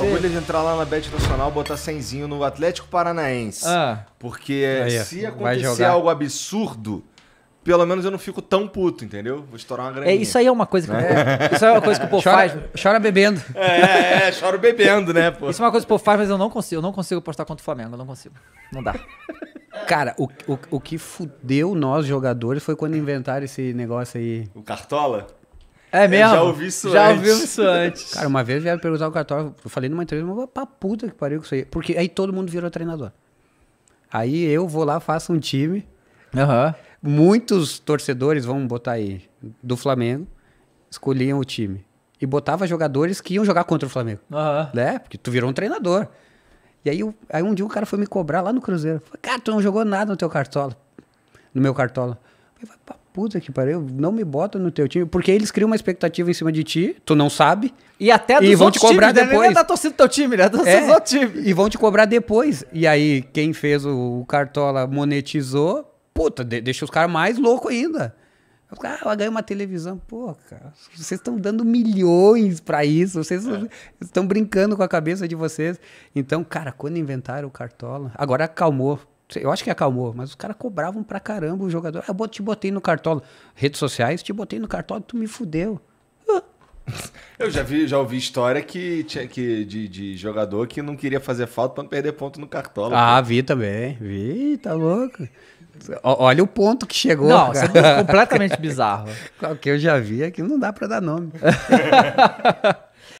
O bagulho de entrar lá na Bet Nacional, botar 100 no Atlético Paranaense. Ah. Porque Aí, se acontecer algo absurdo pelo menos eu não fico tão puto, entendeu? Vou estourar uma grande. É, isso aí é uma coisa que, é. isso é uma coisa que o povo chora, faz. Chora bebendo. É, é, é, choro bebendo, né, pô? Isso é uma coisa que o povo faz, mas eu não consigo. Eu não consigo postar contra o Flamengo, eu não consigo. Não dá. Cara, o, o, o que fudeu nós jogadores foi quando inventaram esse negócio aí. O Cartola? É, é mesmo? Eu já ouvi isso já antes. Já ouviu isso antes. Cara, uma vez vieram perguntar o cartório, eu falei numa entrevista, mas pra puta que pariu com isso aí. É. Porque aí todo mundo virou treinador. Aí eu vou lá, faço um time. Uhum. Muitos torcedores, vamos botar aí, do Flamengo, escolhiam o time. E botava jogadores que iam jogar contra o Flamengo. Uhum. Né? Porque tu virou um treinador. E aí, aí um dia o cara foi me cobrar lá no Cruzeiro. Falei, cara, tu não jogou nada no teu cartola. No meu cartola. Eu falei, puta que pariu, não me bota no teu time. Porque eles criam uma expectativa em cima de ti, tu não sabe. E até dos e vão te cobrar times, né? depois. É da torcida do teu time, né? Da é, do é, time. E vão te cobrar depois. E aí, quem fez o, o Cartola monetizou, puta, de, deixa os caras mais loucos ainda. Ah, ela ganhou uma televisão. Pô, cara, vocês estão dando milhões para isso. Vocês é. estão é. brincando com a cabeça de vocês. Então, cara, quando inventaram o Cartola, agora acalmou. Eu acho que acalmou, mas os caras cobravam pra caramba o jogador. Ah, eu te botei no cartola. Redes sociais, te botei no cartola, tu me fudeu. Eu já, vi, já ouvi história que, que de, de, jogador que não queria fazer falta pra não perder ponto no cartola. Ah, vi também. Vi, tá louco. Olha o ponto que chegou. Não, cara. isso é completamente bizarro. O que eu já vi é que não dá pra dar nome.